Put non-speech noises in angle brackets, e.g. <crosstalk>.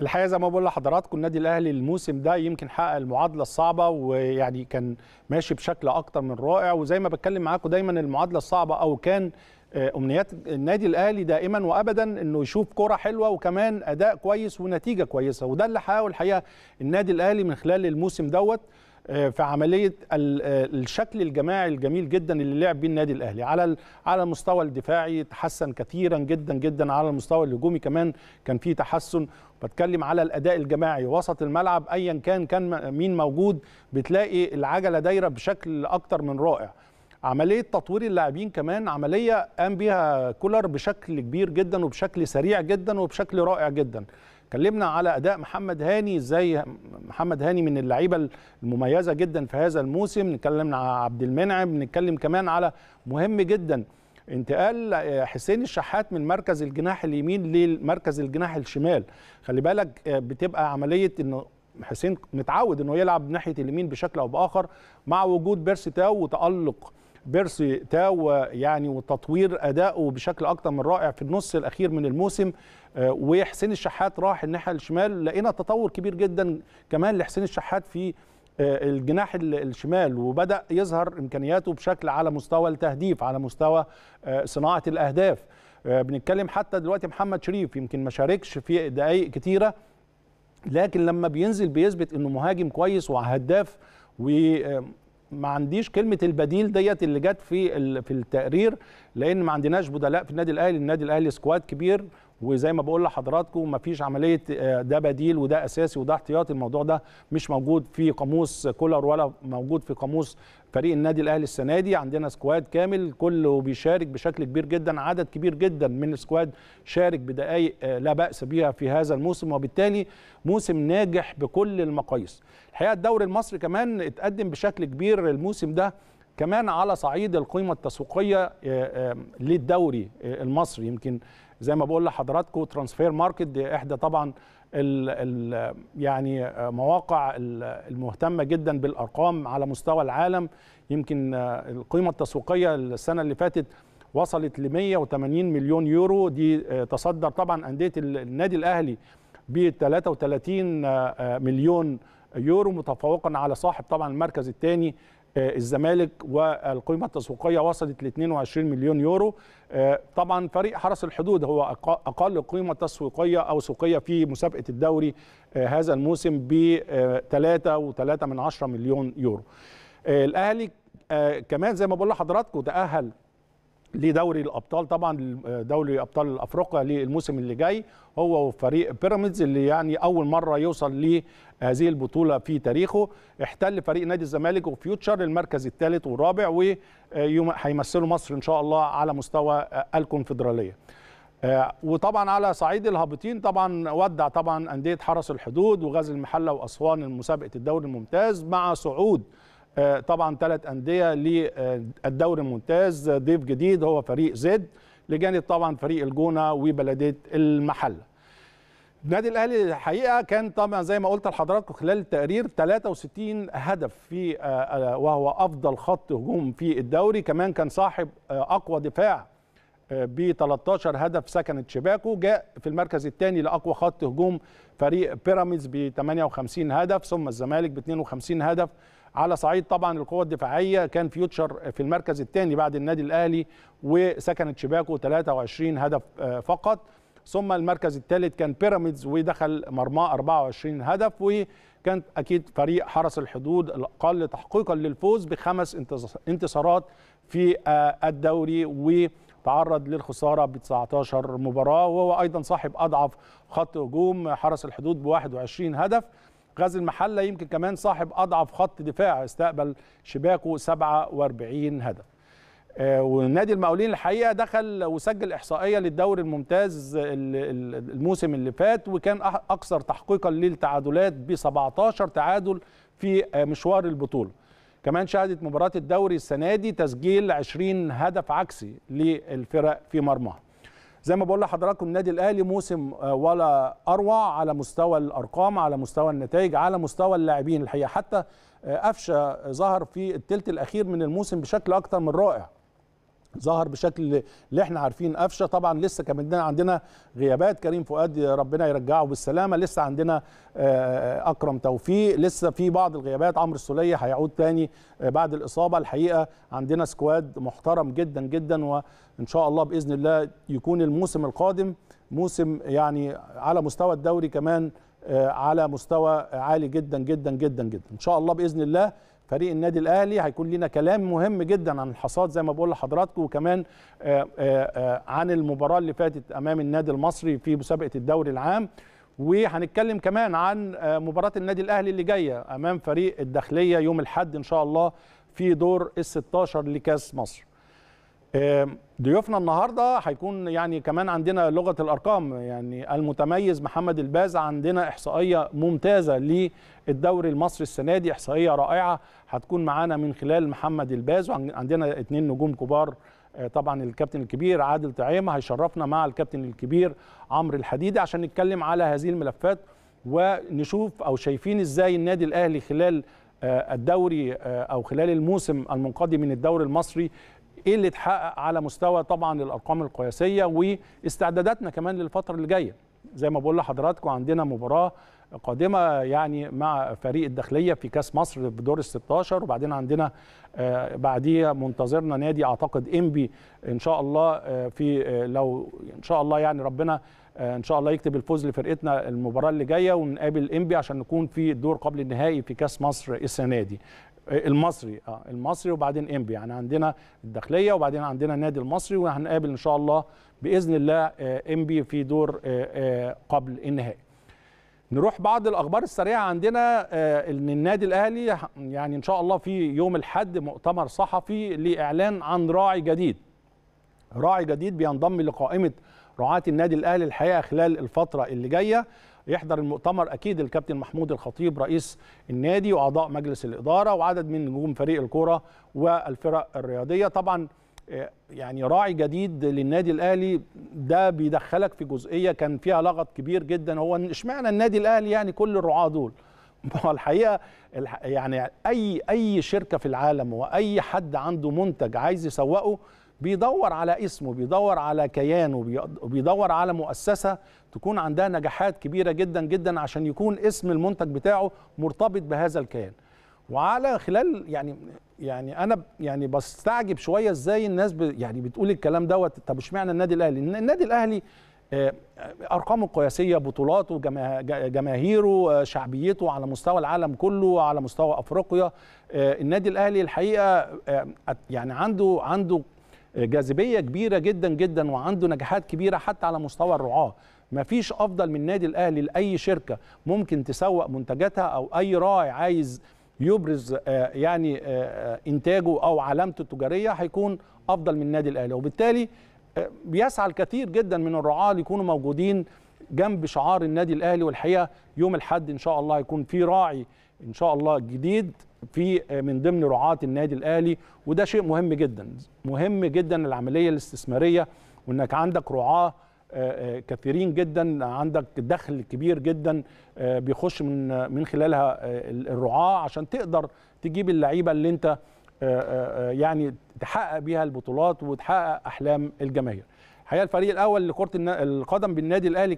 الحقيقه زي ما بقول لحضراتكم النادي الاهلي الموسم ده يمكن حقق المعادله الصعبه ويعني كان ماشي بشكل اكتر من رائع وزي ما بتكلم معاكم دايما المعادله الصعبه او كان آه، امنيات النادي الاهلي دائما وابدا انه يشوف كره حلوه وكمان اداء كويس ونتيجه كويسه وده اللي حققه الحقيقه النادي الاهلي من خلال الموسم دوت آه، في عمليه آه، الشكل الجماعي الجميل جدا اللي لعب بيه النادي الاهلي على على المستوى الدفاعي تحسن كثيرا جدا جدا على المستوى الهجومي كمان كان في تحسن بتكلم على الاداء الجماعي وسط الملعب ايا كان كان مين موجود بتلاقي العجله دايره بشكل اكتر من رائع عمليه تطوير اللاعبين كمان عمليه قام بها كولر بشكل كبير جدا وبشكل سريع جدا وبشكل رائع جدا كلمنا على اداء محمد هاني ازاي محمد هاني من اللعيبه المميزه جدا في هذا الموسم نتكلم على عبد المنعم نتكلم كمان على مهم جدا انتقال آه، حسين الشحات من مركز الجناح اليمين لمركز الجناح الشمال خلي بالك آه، بتبقى عمليه انه حسين متعود انه يلعب ناحيه اليمين بشكل او باخر مع وجود بيرسي تاو وتالق بيرسي تاو يعني وتطوير ادائه بشكل اكتر من رائع في النص الاخير من الموسم آه، وحسين الشحات راح الناحيه الشمال لقينا تطور كبير جدا كمان لحسين الشحات في آه، الجناح الشمال وبدا يظهر امكانياته بشكل على مستوى التهديف على مستوى آه، صناعه الاهداف بنتكلم حتى دلوقتي محمد شريف يمكن ما شاركش في دقائق كتيره لكن لما بينزل بيثبت انه مهاجم كويس وهداف و ما عنديش كلمه البديل ديت اللي جت في في التقرير لان ما عندناش بدلاء في النادي الاهلي النادي الاهلي سكواد كبير وزي ما بقول لحضراتكم مفيش عمليه آه، ده بديل وده اساسي وده احتياطي الموضوع ده مش موجود في قاموس كولر ولا موجود في قاموس فريق النادي الاهلي السنه دي عندنا سكواد كامل كله بيشارك بشكل كبير جدا عدد كبير جدا من السكواد شارك بدقائق آه، لا باس بها في هذا الموسم وبالتالي موسم ناجح بكل المقاييس الحقيقه الدوري المصري كمان اتقدم بشكل كبير الموسم ده كمان على صعيد القيمة التسويقية آه، آه، للدوري آه، المصري يمكن زي ما بقول لحضراتكم ترانسفير ماركت دي احدى طبعا ال ال يعني مواقع المهتمه جدا بالارقام على مستوى العالم يمكن القيمه التسويقيه السنه اللي فاتت وصلت ل 180 مليون يورو دي تصدر طبعا انديه النادي الاهلي ب 33 مليون يورو متفوقا على صاحب طبعا المركز الثاني آه، الزمالك والقيمه التسويقيه وصلت ل 22 مليون يورو آه، طبعا فريق حرس الحدود هو اقل قيمه تسويقيه او سوقيه في مسابقه الدوري آه، هذا الموسم ب 3.3 من 10 مليون يورو الاهلي كمان زي ما بقول لحضراتكم تاهل لدوري الابطال طبعا دوري ابطال افريقيا للموسم اللي جاي هو وفريق بيراميدز اللي يعني اول مره يوصل لهذه البطوله في تاريخه احتل فريق نادي الزمالك وفيوتشر المركز الثالث والرابع وهيمثلوا مصر ان شاء الله على مستوى الكونفدراليه آه، وطبعا على صعيد الهابطين طبعا ودع طبعا انديه حرس الحدود وغزل المحله واسوان مسابقه الدوري الممتاز مع صعود آه، طبعا ثلاث انديه للدوري الممتاز ضيف جديد هو فريق زد لجانب طبعا فريق الجونه وبلديه المحله النادي الاهلي الحقيقه كان طبعا زي ما قلت لحضراتكم خلال التقرير 63 هدف في آه، آه، وهو افضل خط هجوم في الدوري كمان كان صاحب اقوى دفاع ب 13 هدف سكنت شباكه جاء في المركز الثاني لاقوى خط هجوم فريق بيراميدز ب 58 هدف ثم الزمالك ب 52 هدف على صعيد طبعا القوة الدفاعية كان فيوتشر في المركز الثاني بعد النادي الأهلي وسكنت شباكه 23 هدف آه، فقط ثم المركز الثالث كان بيراميدز ودخل مرماه 24 هدف وكان اكيد فريق حرس الحدود الاقل تحقيقا للفوز بخمس انتصارات في آه، الدوري وتعرض للخساره ب 19 مباراه وهو ايضا صاحب اضعف خط هجوم حرس الحدود ب 21 هدف غازي المحله يمكن كمان صاحب اضعف خط دفاع استقبل شباكه 47 هدف آه، ونادي المقاولين الحقيقه دخل وسجل احصائيه للدوري الممتاز الموسم اللي فات وكان اكثر تحقيقا للتعادلات ب 17 تعادل في آه، مشوار البطوله كمان شهدت مباراه الدوري السنه دي تسجيل 20 هدف عكسي للفرق في مرماها زي ما بقول لحضراتكم النادي الاهلي موسم آه، ولا اروع على مستوى الارقام على مستوى النتائج على مستوى اللاعبين الحقيقه حتى آه، قفشه ظهر في الثلث الاخير من الموسم بشكل اكثر من رائع ظهر بشكل اللي احنا عارفين قفشه طبعا لسه كمان عندنا غيابات كريم فؤاد ربنا يرجعه بالسلامه لسه عندنا آه، آه، اكرم توفيق لسه في بعض الغيابات عمرو السوليه هيعود تاني آه، بعد الاصابه الحقيقه عندنا سكواد محترم جدا جدا وان شاء الله باذن الله يكون الموسم القادم موسم يعني على مستوى الدوري كمان على مستوى عالي جدا جدا جدا جدا ان شاء الله باذن الله فريق النادي الاهلي هيكون لنا كلام مهم جدا عن الحصاد زي ما بقول لحضراتكم وكمان آه، آه، عن المباراه اللي فاتت امام النادي المصري في مسابقه الدوري العام وهنتكلم كمان عن آه، مباراه النادي الاهلي اللي جايه امام فريق الداخليه يوم الاحد ان شاء الله في دور ال 16 لكاس مصر ضيوفنا النهارده هيكون يعني كمان عندنا لغه الارقام يعني المتميز محمد الباز عندنا احصائيه ممتازه للدوري المصري السنه دي احصائيه رائعه هتكون معانا من خلال محمد الباز وعندنا اثنين نجوم كبار آه، طبعا الكابتن الكبير عادل طعيمه هيشرفنا مع الكابتن الكبير عمرو الحديدي عشان نتكلم على هذه الملفات ونشوف او شايفين ازاي النادي الاهلي خلال آه، الدوري آه، او خلال الموسم المنقضي من الدوري المصري ايه اللي اتحقق على مستوى طبعا الارقام القياسيه واستعداداتنا كمان للفتره اللي جايه زي ما بقول لحضراتكم عندنا مباراه قادمه يعني مع فريق الداخليه في كاس مصر في دور ال 16 وبعدين عندنا آه، بعديها منتظرنا نادي اعتقد انبي ان شاء الله آه، في آه، لو ان شاء الله يعني ربنا ان شاء الله يكتب الفوز لفرقتنا المباراه اللي جايه ونقابل انبي عشان نكون في الدور قبل النهائي في كاس مصر السنه دي المصري اه المصري وبعدين انبي يعني عندنا الداخليه وبعدين عندنا النادي المصري وهنقابل ان شاء الله باذن الله آه، انبي في دور آه، آه، قبل النهائي نروح بعض الاخبار السريعه عندنا ان النادي الاهلي يعني ان شاء الله في يوم الاحد مؤتمر صحفي لاعلان عن راعي جديد راعي جديد بينضم لقائمه رعاه النادي الاهلي الحقيقه خلال الفتره اللي جايه يحضر المؤتمر اكيد الكابتن محمود الخطيب رئيس النادي واعضاء مجلس الاداره وعدد من نجوم فريق الكوره والفرق الرياضيه طبعا آه، يعني راعي جديد للنادي الاهلي ده بيدخلك في جزئيه كان فيها لغط كبير جدا هو اشمعنى النادي الاهلي يعني كل الرعاه دول <laughs> هو الحقيقه يعني اي اي شركه في العالم واي حد عنده منتج عايز يسوقه بيدور على اسمه بيدور على كيانه بيدور على مؤسسة تكون عندها نجاحات كبيرة جدا جدا عشان يكون اسم المنتج بتاعه مرتبط بهذا الكيان وعلى خلال يعني يعني انا يعني بستعجب شويه ازاي الناس ب يعني بتقول الكلام دوت طب اشمعنى النادي الاهلي النادي الاهلي آه، ارقامه القياسيه بطولاته جماهيره آه، شعبيته على مستوى العالم كله على مستوى افريقيا آه، النادي الاهلي الحقيقه يعني عنده عنده جاذبيه كبيره جدا جدا وعنده نجاحات كبيره حتى على مستوى الرعاه ما فيش افضل من النادي الاهلي لاي شركه ممكن تسوق منتجاتها او اي راعي عايز يبرز آه، يعني آه، آه، انتاجه او علامته التجاريه هيكون افضل من النادي الاهلي وبالتالي بيسعى الكثير جدا من الرعاه يكونوا موجودين جنب شعار النادي الاهلي والحقيقه يوم الحد ان شاء الله يكون في راعي ان شاء الله جديد في آه، من ضمن رعاه النادي الاهلي وده شيء مهم جدا مهم جدا العمليه الاستثماريه وانك عندك رعاه آه، آه، كثيرين جدا عندك دخل كبير جدا بيخش من من خلالها الرعاه عشان تقدر تجيب اللعيبه اللي انت يعني تحقق بيها البطولات وتحقق احلام الجماهير الحقيقه الفريق الاول لكره القدم بالنادي الاهلي